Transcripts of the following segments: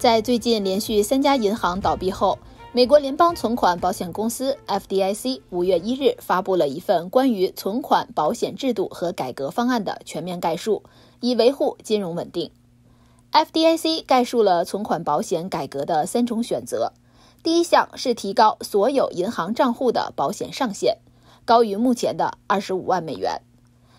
在最近连续三家银行倒闭后，美国联邦存款保险公司 （FDIC） 五月一日发布了一份关于存款保险制度和改革方案的全面概述，以维护金融稳定。FDIC 概述了存款保险改革的三种选择：第一项是提高所有银行账户的保险上限，高于目前的二十五万美元。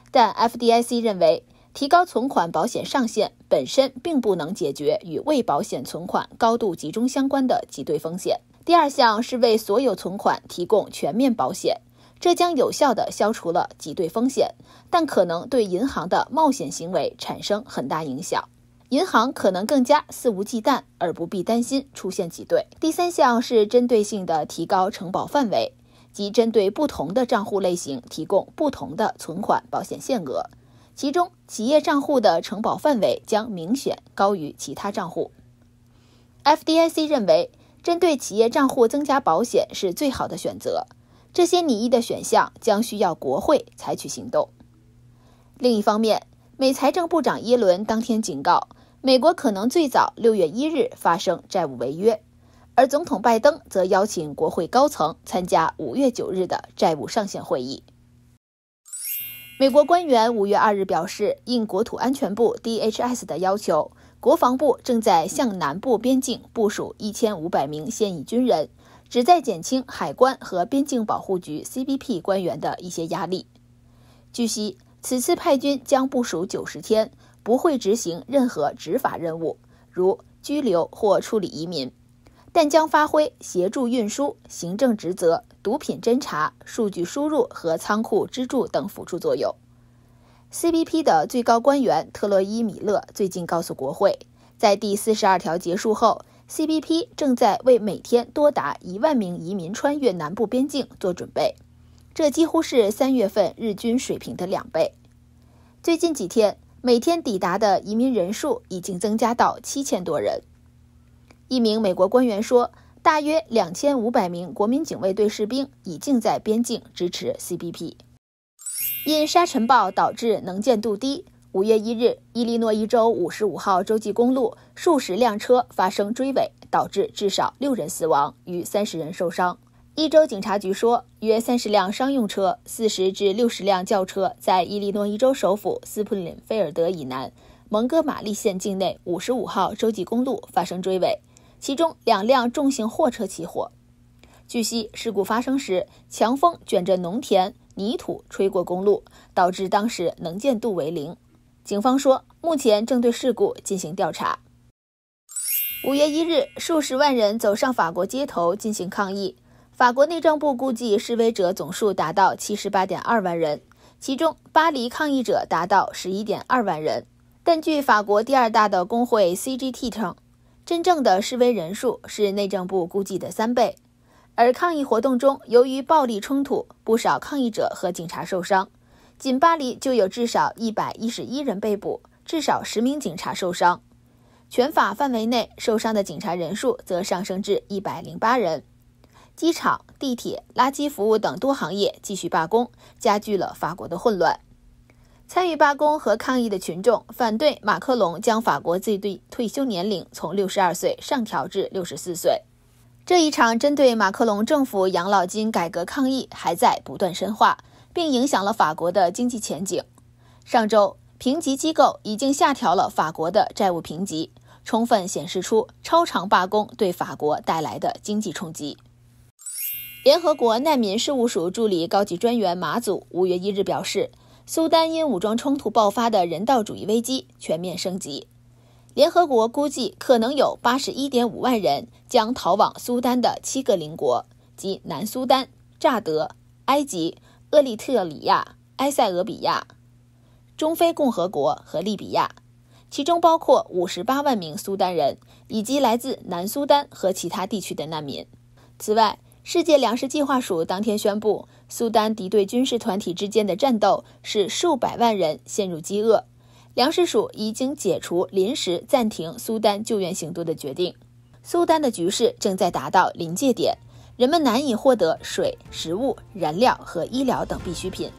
但 FDIC 认为，提高存款保险上限。本身并不能解决与未保险存款高度集中相关的挤兑风险。第二项是为所有存款提供全面保险，这将有效地消除了挤兑风险，但可能对银行的冒险行为产生很大影响。银行可能更加肆无忌惮，而不必担心出现挤兑。第三项是针对性地提高承保范围，即针对不同的账户类型提供不同的存款保险限额。其中，企业账户的承保范围将明显高于其他账户。FDIC 认为，针对企业账户增加保险是最好的选择。这些拟议的选项将需要国会采取行动。另一方面，美财政部长耶伦当天警告，美国可能最早六月一日发生债务违约，而总统拜登则邀请国会高层参加五月九日的债务上限会议。美国官员五月二日表示，应国土安全部 （DHS） 的要求，国防部正在向南部边境部署一千五百名现役军人，旨在减轻海关和边境保护局 （CBP） 官员的一些压力。据悉，此次派军将部署九十天，不会执行任何执法任务，如拘留或处理移民。但将发挥协助运输、行政职责、毒品侦查、数据输入和仓库支柱等辅助作用。CBP 的最高官员特洛伊·米勒最近告诉国会，在第四十二条结束后，CBP 正在为每天多达一万名移民穿越南部边境做准备，这几乎是三月份日均水平的两倍。最近几天，每天抵达的移民人数已经增加到七千多人。一名美国官员说，大约两千五百名国民警卫队士兵已经在边境支持 CBP。因沙尘暴导致能见度低，五月一日，伊利诺伊州五十五号洲际公路数十辆车发生追尾，导致至少六人死亡，逾三十人受伤。一州警察局说，约三十辆商用车、四十至六十辆轿车在伊利诺伊州首府斯普林菲尔德以南，蒙哥马利县境内五十五号洲际公路发生追尾。其中两辆重型货车起火。据悉，事故发生时，强风卷着农田泥土吹过公路，导致当时能见度为零。警方说，目前正对事故进行调查。五月一日，数十万人走上法国街头进行抗议。法国内政部估计，示威者总数达到七十八点二万人，其中巴黎抗议者达到十一点二万人。但据法国第二大的工会 CGT 称，真正的示威人数是内政部估计的三倍，而抗议活动中由于暴力冲突，不少抗议者和警察受伤。仅巴黎就有至少一百一十一人被捕，至少十名警察受伤。全法范围内受伤的警察人数则上升至一百零八人。机场、地铁、垃圾服务等多行业继续罢工，加剧了法国的混乱。参与罢工和抗议的群众反对马克龙将法国最低退休年龄从六十二岁上调至六十四岁。这一场针对马克龙政府养老金改革抗议还在不断深化，并影响了法国的经济前景。上周，评级机构已经下调了法国的债务评级，充分显示出超长罢工对法国带来的经济冲击。联合国难民事务署助理高级专员马祖五月一日表示。苏丹因武装冲突爆发的人道主义危机全面升级，联合国估计可能有八十一点五万人将逃往苏丹的七个邻国，即南苏丹、乍得、埃及、厄立特里亚、埃塞俄比亚、中非共和国和利比亚，其中包括五十八万名苏丹人以及来自南苏丹和其他地区的难民。此外，世界粮食计划署当天宣布。苏丹敌对军事团体之间的战斗使数百万人陷入饥饿。粮食署已经解除临时暂停苏丹救援行动的决定。苏丹的局势正在达到临界点，人们难以获得水、食物、燃料和医疗等必需品。